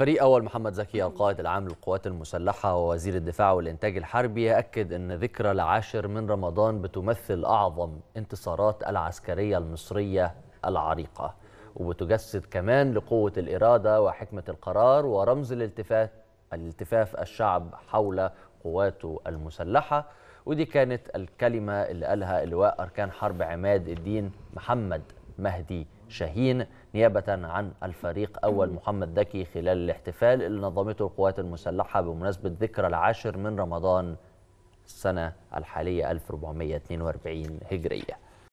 فريق أول محمد زكي القائد العام للقوات المسلحة ووزير الدفاع والإنتاج الحربي أكد أن ذكرى العاشر من رمضان بتمثل أعظم انتصارات العسكرية المصرية العريقة وبتجسد كمان لقوة الإرادة وحكمة القرار ورمز الالتفات الالتفاف الشعب حول قواته المسلحة ودي كانت الكلمة اللي قالها اللواء أركان حرب عماد الدين محمد مهدي شاهين نيابة عن الفريق أول محمد ذكي خلال الاحتفال اللي نظمته القوات المسلحة بمناسبة ذكرى العاشر من رمضان السنة الحالية 1442 هجرية